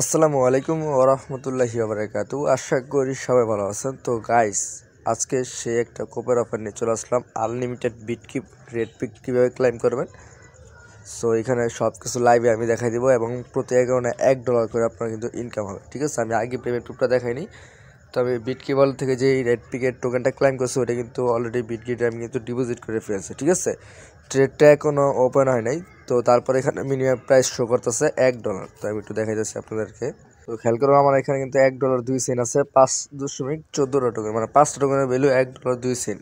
আসসালামু আলাইকুম ওরহমতুল্লাহি আবরাকাতু আশা করি সবাই ভালো আছেন তো গাইস আজকে সে একটা কোপের অফার নিয়ে চলে আসলাম আনলিমিটেড বিট কিপ রেড পিক কীভাবে ক্লাইম করবেন সো এখানে সব কিছু লাইভে আমি দেখাই দিব এবং প্রতি অ্যাকাউন্টে এক ডলার করে আপনার কিন্তু ইনকাম হবে ঠিক আছে আমি আগে পেমেন্ট প্রুফটা দেখাইনি তবে বিটকি বল থেকে যে এই রেড পিকের টোকেনটা ক্লাইম করছে ওটা কিন্তু অলরেডি বিটকিটে আমি কিন্তু ডিপোজিট করে ফেলেছি ঠিক আছে ট্রেডটা এখনও ওপেন হয় নাই তো তারপর এখানে মিনিমাম প্রাইস শো করতেছে এক ডলার তো আমি একটু দেখা যাচ্ছি আপনাদেরকে তো খেয়াল করো আমার এখানে কিন্তু এক ডলার দুই সেন্ট আছে পাঁচ দশমিক চোদ্দোটা টোকেন মানে পাঁচটা টোকেনের ভ্যালু এক ডলার দুই সেন্ট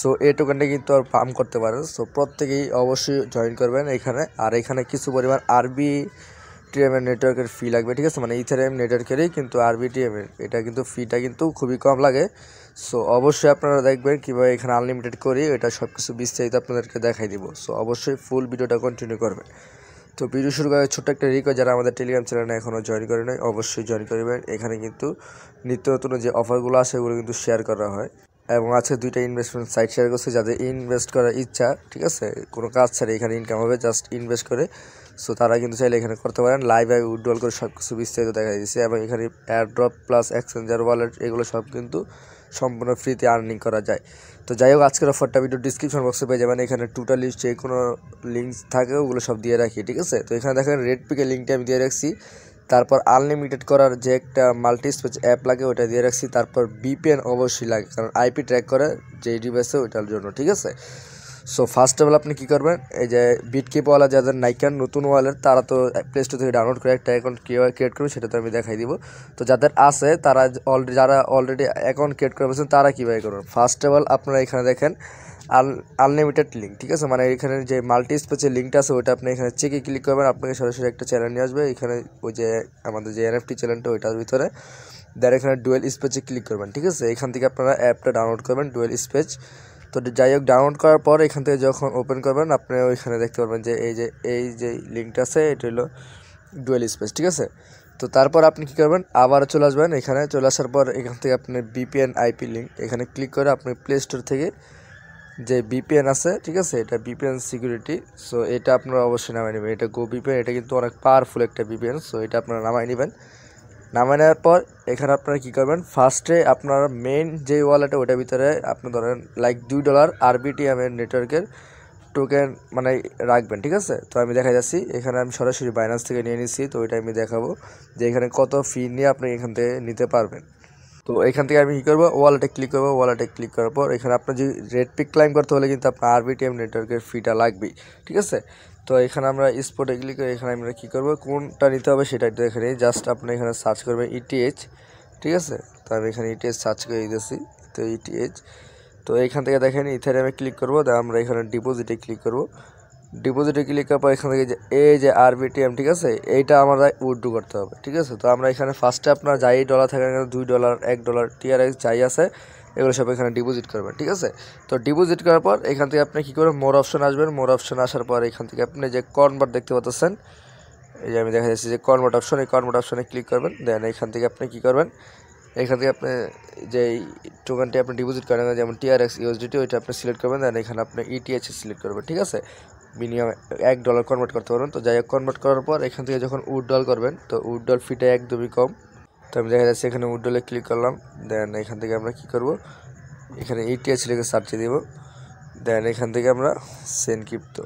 সো এই টোকেনটা কিন্তু আর পাম্প করতে পারেন সো প্রত্যেকেই অবশ্যই জয়েন করবেন এখানে আর এখানে কিছু পরিমাণ আরবি টিএমের নেটওয়ার্কের ফি লাগবে ঠিক আছে মানে এম নেটওয়ার্কেরই কিন্তু আরবিটিএমের এটা কিন্তু ফিটা কিন্তু খুবই কম লাগে সো অবশ্যই আপনারা দেখবেন কীভাবে এখানে আনলিমিটেড করি এটা সব কিছু বিস্তারিত আপনাদেরকে দেখাই দিব সো অবশ্যই ফুল ভিডিওটা কন্টিনিউ করবেন তো ভিডিও শুরু করার ছোট্ট একটা রিকোয়েস্ট যারা আমাদের টেলিগ্রাম চ্যানেলে এখনও জয়েন করে নেয় অবশ্যই জয়েন করবেন এখানে কিন্তু নিত্য নতুন যে অফারগুলো আছে ওগুলো কিন্তু শেয়ার করা হয় এবং আছে দুইটা ইনভেস্টমেন্ট সাইট শেয়ার করছে যাদের ইনভেস্ট করার ইচ্ছা ঠিক আছে কোনো কাজ ছাড়া এখানে ইনকাম হবে জাস্ট ইনভেস্ট করে সো তারা কিন্তু চাইলে এখানে করতে পারেন লাইভ উইড্রল করে সব কিছু বিস্তারিত দেখা দিয়েছে এবং এখানে অ্যাড্রপ প্লাস এক্সচেঞ্জার ওয়ালেট এগুলো সব কিন্তু সম্পূর্ণ ফ্রিতে আর্নিং করা যায় তো যাই হোক আজকের অফারটা ভিডিও ডিসক্রিপশন বক্সে পেয়ে যাবেন এখানে টোটালি যে কোনো লিঙ্ক থাকে ওগুলো সব দিয়ে রাখি ঠিক আছে তো এখানে দেখেন রেড পিকে লিঙ্কটা আমি দিয়ে রাখছি তারপর আনলিমিটেড করার যে একটা মাল্টিস্পেস অ্যাপ লাগে ওটা দিয়ে রাখছি তারপর বিপিএন অবশ্যই লাগে কারণ আইপি ট্র্যাক করে যে ডিভাইসে ওইটার জন্য ঠিক আছে সো ফার্স্ট অফ অল আপনি কী করবেন এই যে বিটকিপওয়ালা যাদের নাইকান নতুন ওয়ালের তারা তো প্লে স্টোর থেকে ডাউনলোড করে একটা অ্যাকাউন্ট কীভাবে ক্রিয়েট করবে সেটা তো আমি দেখাই দিব তো যাদের আছে তারা অলরেডি যারা অলরেডি অ্যাকাউন্ট ক্রিয়েট করে বলছেন তারা কীভাবে করবেন ফার্স্ট অফ অল আপনারা এখানে দেখেন আন আনলিমিটেড লিঙ্ক ঠিক আছে মানে এখানে যে মাল্টি স্পেসের লিঙ্কটা আছে ওইটা আপনি এখানে চেকে ক্লিক করবেন আপনাকে সরাসরি একটা চ্যানেল নিয়ে আসবে এখানে ওই যে আমাদের যে এনএফটি চ্যানেলটা ওইটার ভিতরে দেন এখানে ডুয়েল স্পেচে ক্লিক করবেন ঠিক আছে এখান থেকে আপনারা অ্যাপটা ডাউনলোড করবেন ডুয়েল স্পেচ তো যাই হোক ডাউনলোড করার পর এখান থেকে যখন ওপেন করবেন আপনি ওইখানে দেখতে পারবেন যে এই যে এই যে লিঙ্কটা আছে এটা হলো ডুয়েল স্পেস ঠিক আছে তো তারপর আপনি কী করবেন আবার চলে আসবেন এখানে চলে আসার পর এখান থেকে আপনি বিপিএন আইপি লিঙ্ক এখানে ক্লিক করে আপনি প্লে স্টোর থেকে যে বিপিএন আছে ঠিক আছে এটা বিপিএন সিকিউরিটি সো এটা আপনারা অবশ্যই নামাই নেবেন এটা গো বিপিএন এটা কিন্তু অনেক পাওয়ারফুল একটা বিপিএন সো এটা আপনারা নামাই নেবেন নামাই নেওয়ার পর এখানে আপনারা কী করবেন ফার্স্টে আপনার মেন যে ওয়ালেট ওটার ভিতরে আপনি ধরেন লাইক দুই ডলার আরবিটি আমি নেটওয়ার্কের টোকেন মানে রাখবেন ঠিক আছে তো আমি দেখা যাচ্ছি এখানে আমি সরাসরি বাইনান্স থেকে নিয়ে নিচ্ছি তো ওইটা আমি দেখাবো যে এখানে কত ফি নিয়ে আপনি এখান থেকে নিতে পারবেন তো এইখান থেকে আমি কি করব ওয়ালেট এ ক্লিক করব ওয়ালেট এ ক্লিক করার পর এখানে আপনি যে রেড পিক ক্লাইম করতে হলে কিন্তু আপনাকে আরভিটিএম নেটওয়ার্কের ফিটা লাগবে ঠিক আছে তো এখানে আমরা স্পোর্টে ক্লিক করে এখানে আমরা কি করব কোনটা নিতে হবে সেটা দেখতে রে জাস্ট আপনি এখানে সার্চ করবে ইটিএইচ ঠিক আছে তো আমি এখানে ইটি সার্চ করে দিয়েছি তো ইটিএইচ তো এইখান থেকে দেখেন ইথেরিয়াম এ ক্লিক করব তারপর আমরা এখানে ডিপোজিট এ ক্লিক করব ডিপোজিটে ক্লিক করার পর এখান থেকে যে এই যে আরবিটিএম ঠিক আছে এইটা আমরা উইড্রু করতে হবে ঠিক আছে তো আমরা এখানে ফার্স্টে আপনার যাই ডলার থাকে এখানে দুই ডলার এক ডলার টিআরএক্স যাই আছে এগুলো সব এখানে ডিপোজিট করবেন ঠিক আছে তো ডিপোজিট করার পর এখান থেকে আপনি কী করবেন মোর অপশন আসবেন মোর অপশন আসার পর এখান থেকে আপনি যে কনভার্ট দেখতে পাচ্ছেন এই যে আমি দেখা যাচ্ছি যে কনভার্ট অপশন এই কনভার্ট অপশনে ক্লিক করবেন দেন এখান থেকে আপনি কী করবেন এখান থেকে আপনি যে টোকেনটি আপনি ডিপোজিট করেন যেমন টিআরএক্স ইউএসডিটি ওইটা আপনি সিলেক্ট করবেন দেন এখানে আপনি ইটিএইচ e সিলেক্ট করবেন ঠিক আছে মিনিমাম এক ডলার কনভার্ট করতে পারবেন তো যাই হোক কনভার্ট করার পর এখান থেকে যখন উইড্রল করবেন তো উইড্রল ফিটা একদমই কম তো আমি দেখা যাচ্ছে এখানে উইড্রলে ক্লিক করলাম দেন এখান থেকে আমরা কি করব এখানে ইটিএস e লিখে সার্চে দেব দেন এখান থেকে আমরা সেন কিপ্ত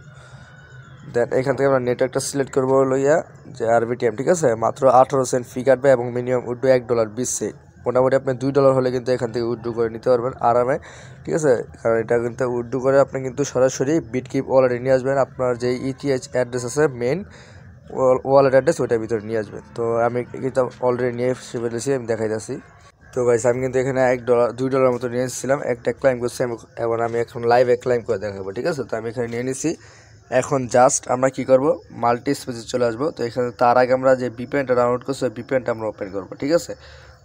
দেন এখান থেকে আমরা নেটওয়ার্কটা সিলেক্ট করবো লইয়া যে আরবিটিএম ঠিক আছে মাত্র আঠারো সেন্ট ফি কাটবে এবং মিনিমাম উঠবে এক ডলার বিশ সেন্ট মোটামুটি আপনি দুই ডলার হলে কিন্তু এখান থেকে উড্ডু করে নিতে পারবেন আরামে ঠিক আছে কারণ এটা কিন্তু উড্ডু করে আপনি কিন্তু সরাসরি বিটকিপ ওয়ালেটে নিয়ে আসবেন আপনার যে ইটিএইচ অ্যাড্রেস আছে মেন ওয়ালেট অ্যাড্রেস ওইটার ভিতরে নিয়ে আসবেন তো আমি কিন্তু অলরেডি নিয়ে এসে ফেলেছি আমি দেখাই যাচ্ছি তো ভাইস আমি কিন্তু এখানে এক ডলার দুই ডলার মতো নিয়ে এসেছিলাম একটা ক্লাইম করছি আমি এবং আমি এখন লাইভ এক ক্লাইম করে দেখাবো ঠিক আছে তো আমি এখানে নিয়ে নিছি এখন জাস্ট আমরা কি করব মাল্টি স্পেসে চলে আসবো তো এখানে তার আগে আমরা যে বিপেনটা ডাউনলোড করছি ওই বিপেনটা আমরা ওপেন করবো ঠিক আছে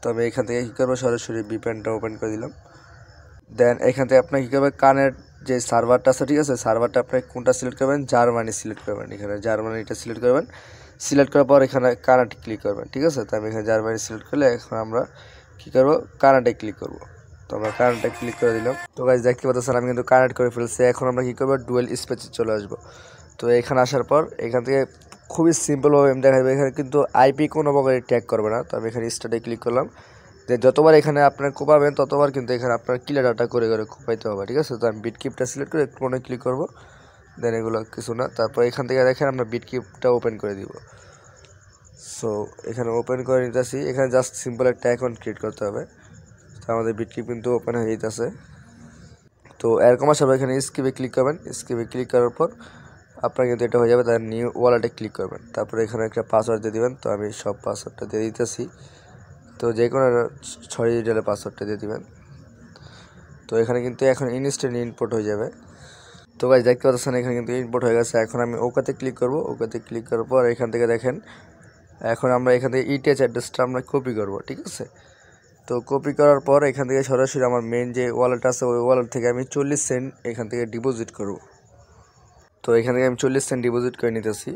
তো আমি এখান থেকে কী করবো সরাসরি বিপেনটা ওপেন করে দিলাম দেন এখান থেকে আপনার কী করবেন কানের যে সার্ভারটা আছে ঠিক আছে সার্ভারটা আপনি কোনটা সিলেক্ট করবেন জার্মানি সিলেক্ট করবেন এখানে জার্মানিটা সিলেক্ট করবেন সিলেক্ট করার পর এখানে কানাডে ক্লিক করবেন ঠিক আছে তো আমি এখানে জার্মানি সিলেক্ট করলে এখন আমরা কী করবো কানাডে ক্লিক করবো তো আমরা কানাডে ক্লিক করে দিলাম তো গাছ দেখতে স্যার আমি কিন্তু কানেক্ট করে ফেলছি এখন আমরা কী করবো ডুয়েল স্পেচে চলে আসবো তো এখানে আসার পর এখান থেকে খুবই সিম্পল হবে আমরা দেখাইবে এখানে কিন্তু আইপি কোনোভাবেই ট্র্যাক করবে না তো আমি এখানে স্টার্টে ক্লিক করলাম যে যতবার এখানে আপনারা কোপাবেন ততবার কিন্তু এখানে আপনারা কিলার اتاক করে করে কোপাইতে হবে ঠিক আছে তো আমি বিটকিউবটা সিলেক্ট করে এখানে ক্লিক করব দেন এগুলো কিছু না তারপর এখান থেকে দেখেন আমরা বিটকিউবটা ওপেন করে দিব সো এখানে ওপেন করে দিতাছি এখানে জাস্ট সিম্পল একটা অ্যাকাউন্ট ক্রিয়েট করতে হবে তো আমাদের বিটকিউব ইনটু ওপেন হয়েই দাসে তো এর কমার সার্ভার এখানে এসকেবে ক্লিক করবেন এসকেবে ক্লিক করার পর আপনার কিন্তু এটা হয়ে যাবে তার নিউ ওয়ালেটে ক্লিক করবেন তারপরে এখানে একটা পাসওয়ার্ড দিয়ে দেবেন তো আমি সব পাসওয়ার্ডটা দিয়ে দিতেছি তো যে কোনো ছয় ডিজিটালের পাসওয়ার্ডটা দিয়ে দেবেন তো এখানে কিন্তু এখন ইনস্ট্যান্ট ইনপোর্ট হয়ে যাবে তো গাছ দেখতে পাচ্ছেন এখানে কিন্তু ইনপোর্ট হয়ে গেছে এখন আমি ওকাতে ক্লিক করব ওকাতে ক্লিক করার পর এখান থেকে দেখেন এখন আমরা এখান থেকে ইটেচ অ্যাড্রেসটা আমরা কপি করব ঠিক আছে তো কপি করার পর এখান থেকে সরাসরি আমার মেন যে ওয়ালেট আছে ওই ওয়ালেট থেকে আমি চল্লিশ সেন্ট এখান থেকে ডিপোজিট করব তো এখান থেকে আমি চল্লিশ সেন্ট ডিপোজিট করে নিতেছি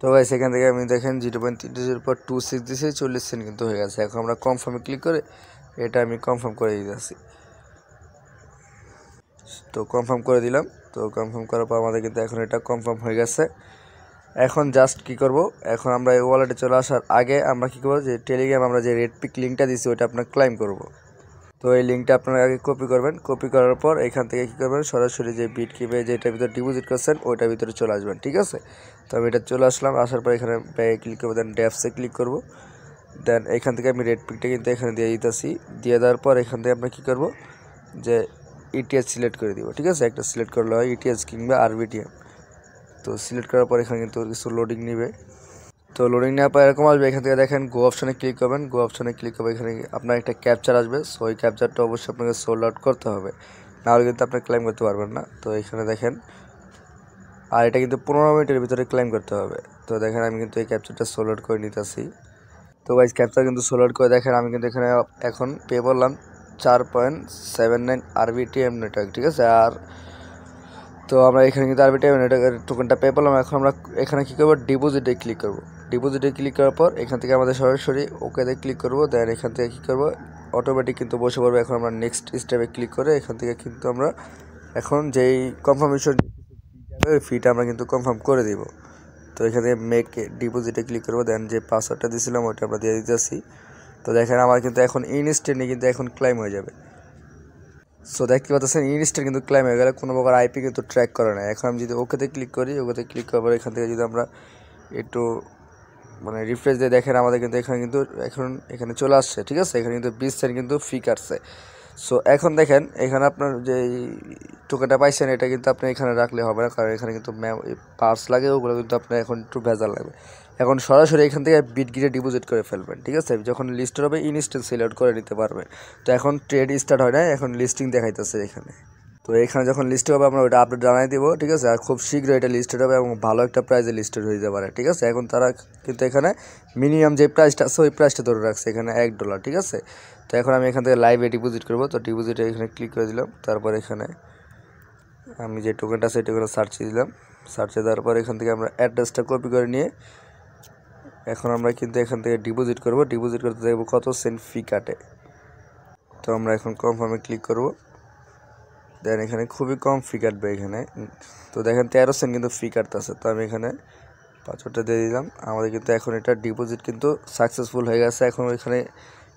তো ভাই সেখান থেকে আমি দেখেন জিরো পয়েন্ট তিন জিরো পর টু সিক্স দিয়েছি চল্লিশ সেন্ট কিন্তু হয়ে গেছে এখন আমরা কনফার্মে ক্লিক করে এটা আমি কনফার্ম করে দিতেছি তো কনফার্ম করে দিলাম তো কনফার্ম করার পর আমাদের কিন্তু এখন এটা কনফার্ম হয়ে গেছে এখন জাস্ট কি করব এখন আমরা এই ওয়ালেটে চলে আসার আগে আমরা কি করব যে টেলিগ্রাম আমরা যে রেড পিক লিঙ্কটা দিয়েছি ওইটা আপনার ক্লাইম করব তো এই লিঙ্কটা আপনারা আগে কপি করবেন কপি করার পর এখান থেকে কী করবেন সরাসরি যে বিট কিপে যেটার ভিতরে ডিপোজিট করছেন ওইটার ভিতরে চলে আসবেন ঠিক আছে তো আমি এটা চলে আসলাম আসার পর এখানে ব্যাগে ক্লিক করবো দেন ড্যাপসে ক্লিক করব দেন এখান থেকে আমি রেড পিকটা কিন্তু এখানে দিয়ে দিতেছি দিয়ে দেওয়ার পর এখান থেকে আমরা কী করব যে ইটিএস সিলেক্ট করে দিব ঠিক আছে একটা সিলেক্ট করলে হয় ইটিএস e কিংবা আরবিটিএম তো সিলেক্ট করার পর এখানে কিন্তু কিছু লোডিং নেবে তো লোডিং নেওয়ার পর এরকম আসবে এখান থেকে দেখেন গো অপশনে ক্লিক করবেন গো অপশনে ক্লিক করবে এখানে আপনার একটা ক্যাপচার আসবে সো ওই ক্যাপচারটা অবশ্যই আপনাকে সোল্ড আউট করতে হবে নাহলে কিন্তু আপনি ক্লেম করতে পারবেন না তো এখানে দেখেন আর এটা কিন্তু পনেরো মিনিটের ভিতরে ক্লেম করতে হবে তো দেখেন আমি কিন্তু এই ক্যাপচারটা সোল্ড আউট করে নিতেছি তো ওয়াইজ ক্যাপচার কিন্তু সোল্ড আউট করে দেখেন আমি কিন্তু এখানে এখন পে করলাম চার point seven nine Arbitrum network ঠিক আছে আর তো আমরা এখানে কিন্তু আরবিটিএম নেটওয়ার্কের টোকেনটা পে করলাম এখন আমরা এখানে কী করবো ডিপোজিটে ক্লিক করবো ডিপোজিটে ক্লিক করার পর এখান থেকে আমাদের সরাসরি ওকেতে ক্লিক করব দেন এখান থেকে কী করবো অটোমেটিক কিন্তু বসে পড়বো এখন আমরা নেক্সট স্টেপে ক্লিক করে এখান থেকে কিন্তু আমরা এখন যেই কনফার্মেশন যাবে ওই ফিটা আমরা কিন্তু কনফার্ম করে দিব তো এখান থেকে মেক ডিপোজিটে ক্লিক করবো দেন যে পাসওয়ার্ডটা দিয়েছিলাম ওইটা আমরা দিয়ে দিতেছি তো দেখেন আমার কিন্তু এখন ইনস্টেন্টে কিন্তু এখন ক্লাইম হয়ে যাবে সো দেখতে পাচ্ছেন ইনস্টেন্ট কিন্তু ক্লাইম হয়ে গেলে কোনো প্রকার আইপি কিন্তু ট্র্যাক করে না এখন আমি যদি ওকেতে ক্লিক করি ওকেতে ক্লিক করার পর এখান থেকে যদি আমরা একটু মানে রিফ্রেশ দিয়ে দেখেন আমাদের কিন্তু এখানে কিন্তু এখন এখানে চলে আসছে ঠিক আছে এখানে কিন্তু বিশ সেন্ট কিন্তু ফি কাটছে সো এখন দেখেন এখানে আপনার যে টোকেনটা পাইছেন এটা কিন্তু আপনি এখানে রাখলে হবে না কারণ এখানে কিন্তু পার্স লাগে ওগুলো কিন্তু আপনার এখন একটু ভেজাল লাগবে এখন সরাসরি এখান থেকে বিট গিরে ডিপোজিট করে ফেলবেন ঠিক আছে যখন লিস্টের হবে ইনস্ট্যান্ট সিলেক্ট করে নিতে পারবেন তো এখন ট্রেড স্টার্ট হয় না এখন লিস্টিং দেখাইতেছে এখানে তো এখানে যখন লিস্ট হবে আমরা এটা আপডেট বানাই দেব ঠিক আছে আর খুব শীঘ্রই এটা লিস্টেড হবে এবং ভালো একটা প্রাইজে লিস্টেড হয়ে যাবে ঠিক আছে এখন তারা কিন্তু এখানে মিনিমাম যে প্রাইসটা সয়ে প্রাইসটা ধরে রাখছে এখানে 1 ডলার ঠিক আছে তো এখন আমি এখান থেকে লাইব রিডি ポジ ট করব তো ডিপোজিট এখানে ক্লিক করে দিলাম তারপরে এখানে আমি যে টোকেনটা সেট করে সার্চে দিলাম সার্চে দেওয়ার পর এখান থেকে আমরা অ্যাড্রেসটা কপি করে নিয়ে এখন আমরা কিন্তু এখান থেকে ডিপোজিট করব ডিপোজিট করতে গিয়ে কত সেন ফি কাটে তো আমরা এখন কনফার্মে ক্লিক করব দেন এখানে খুবই কম ফ্রি কাটবে এখানে তো দেখেন তেরো সেন্ট কিন্তু ফ্রি কাটতেছে তো আমি এখানে পাঁচটা দিয়ে দিলাম আমাদের কিন্তু এখন এটা ডিপোজিট কিন্তু সাকসেসফুল হয়ে গেছে এখন এখানে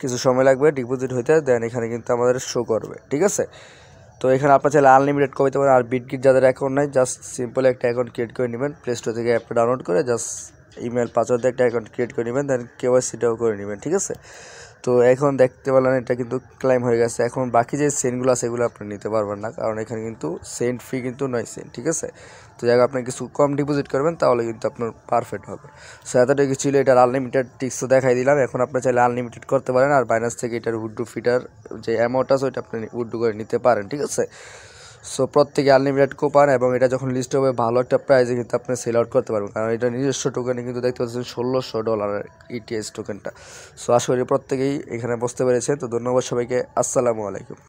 কিছু সময় লাগবে ডিপোজিট হইতে দেন এখানে কিন্তু আমাদের শো করবে ঠিক আছে তো এখানে আপনার চাইলে আনলিমিটেড করতে পারেন আর বিট গিট যাদের অ্যাকাউন্ট নাই জাস্ট সিম্পল একটা অ্যাকাউন্ট ক্রিয়েট করে নেবেন প্লে স্টোর থেকে অ্যাপটা ডাউনলোড করে জাস্ট ইমেল পাসওয়ার্ড দিয়ে একটা অ্যাকাউন্ট ক্রিয়েট করে নিবেন তারপর কেওসি দাও করে নিবেন ঠিক আছে তো এখন দেখতে বলান এটা কিন্তু ক্লাইম হয়ে গেছে এখন বাকি যে সেন্টগুলো আছে এগুলো আপনি নিতে পারবেন না কারণ এখানে কিন্তু সেন্ট ফি কিন্তু নয় সেন্ট ঠিক আছে তো জায়গা আপনি কিছু কম ডিপোজিট করবেন তাহলে কিন্তু আপনার পারফেক্ট হবে সো এতটেকে ছিল এটা আনলিমিটেড টিক্সও দেখাই দিলাম এখন আপনি চাইলে আনলিমিটেড করতে পারেন আর বাইনান্স থেকে এটার হুডড্র ফিটার যে অ্যামাউন্ট আছে ওটা আপনি উইডড্র করে নিতে পারেন ঠিক আছে সো প্রত্যেকে আনলিমিটেড কোপান এবং এটা যখন লিস্ট হবে ভালো একটা প্রাইজে কিন্তু আপনি সেল আউট করতে পারবেন কারণ এটা নিজস্ব টোকেনে কিন্তু দেখতে পাচ্ছেন ষোলোশো ডলার ইটিএস টোকেনটা সো আশা করি প্রত্যেকেই এখানে বসতে পেরেছে তো ধন্যবাদ সবাইকে আসসালামু আলাইকুম